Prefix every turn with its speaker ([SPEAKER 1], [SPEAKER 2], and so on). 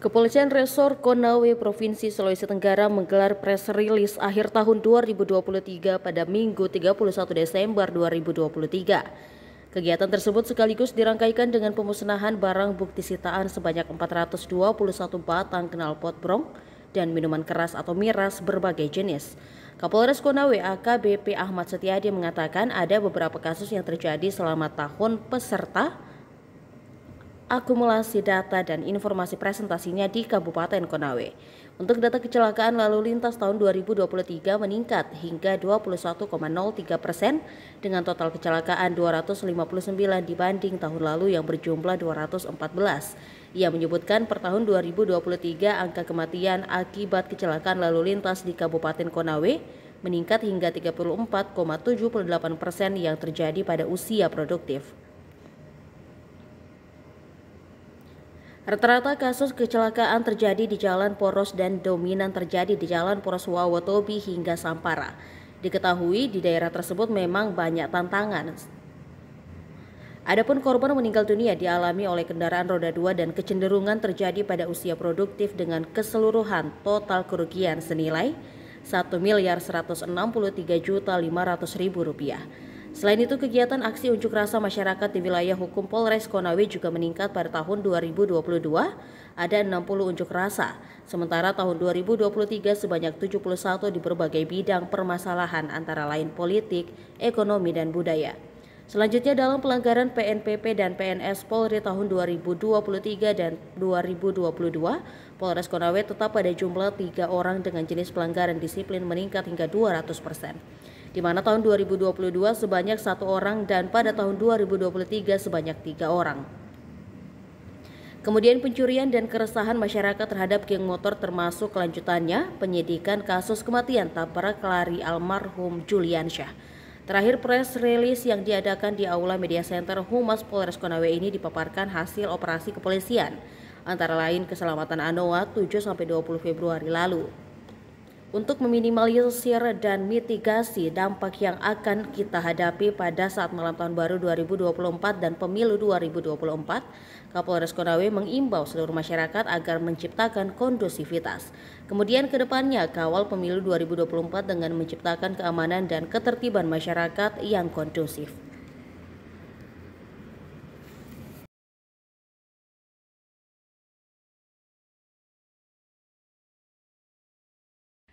[SPEAKER 1] Kepolisian Resor Konawe Provinsi Sulawesi Tenggara menggelar press release akhir tahun 2023 pada Minggu 31 Desember 2023. Kegiatan tersebut sekaligus dirangkaikan dengan pemusnahan barang bukti sitaan sebanyak 421 batang knalpot brong dan minuman keras atau miras berbagai jenis. Kapolres Konawe AKBP Ahmad Setiadi mengatakan ada beberapa kasus yang terjadi selama tahun peserta akumulasi data dan informasi presentasinya di Kabupaten Konawe. Untuk data kecelakaan lalu lintas tahun 2023 meningkat hingga 21,03 persen dengan total kecelakaan 259 dibanding tahun lalu yang berjumlah 214. Ia menyebutkan per tahun 2023 angka kematian akibat kecelakaan lalu lintas di Kabupaten Konawe meningkat hingga 34,78 persen yang terjadi pada usia produktif. Rata-rata kasus kecelakaan terjadi di Jalan Poros dan dominan terjadi di Jalan Poros Wawotobi hingga Sampara. Diketahui di daerah tersebut memang banyak tantangan. Adapun korban meninggal dunia dialami oleh kendaraan roda dua dan kecenderungan terjadi pada usia produktif dengan keseluruhan total kerugian senilai 1 miliar 163 juta 500 ribu rupiah. Selain itu, kegiatan aksi unjuk rasa masyarakat di wilayah hukum Polres Konawe juga meningkat pada tahun 2022, ada 60 unjuk rasa, sementara tahun 2023 sebanyak 71 di berbagai bidang permasalahan antara lain politik, ekonomi, dan budaya. Selanjutnya dalam pelanggaran PNPP dan PNS Polri tahun 2023 dan 2022, Polres Konawe tetap pada jumlah tiga orang dengan jenis pelanggaran disiplin meningkat hingga 200 persen di mana tahun 2022 sebanyak satu orang dan pada tahun 2023 sebanyak tiga orang. Kemudian pencurian dan keresahan masyarakat terhadap geng motor termasuk kelanjutannya penyidikan kasus kematian tabrak lari almarhum Juliansyah. Terakhir press release yang diadakan di Aula Media Center Humas Polres Konawe ini dipaparkan hasil operasi kepolisian, antara lain keselamatan Anoa 7-20 Februari lalu untuk meminimalisir dan mitigasi dampak yang akan kita hadapi pada saat malam tahun baru 2024 dan pemilu 2024, Kapolres Konawe mengimbau seluruh masyarakat agar menciptakan kondusivitas. Kemudian ke depannya kawal pemilu 2024 dengan menciptakan keamanan dan ketertiban masyarakat yang kondusif.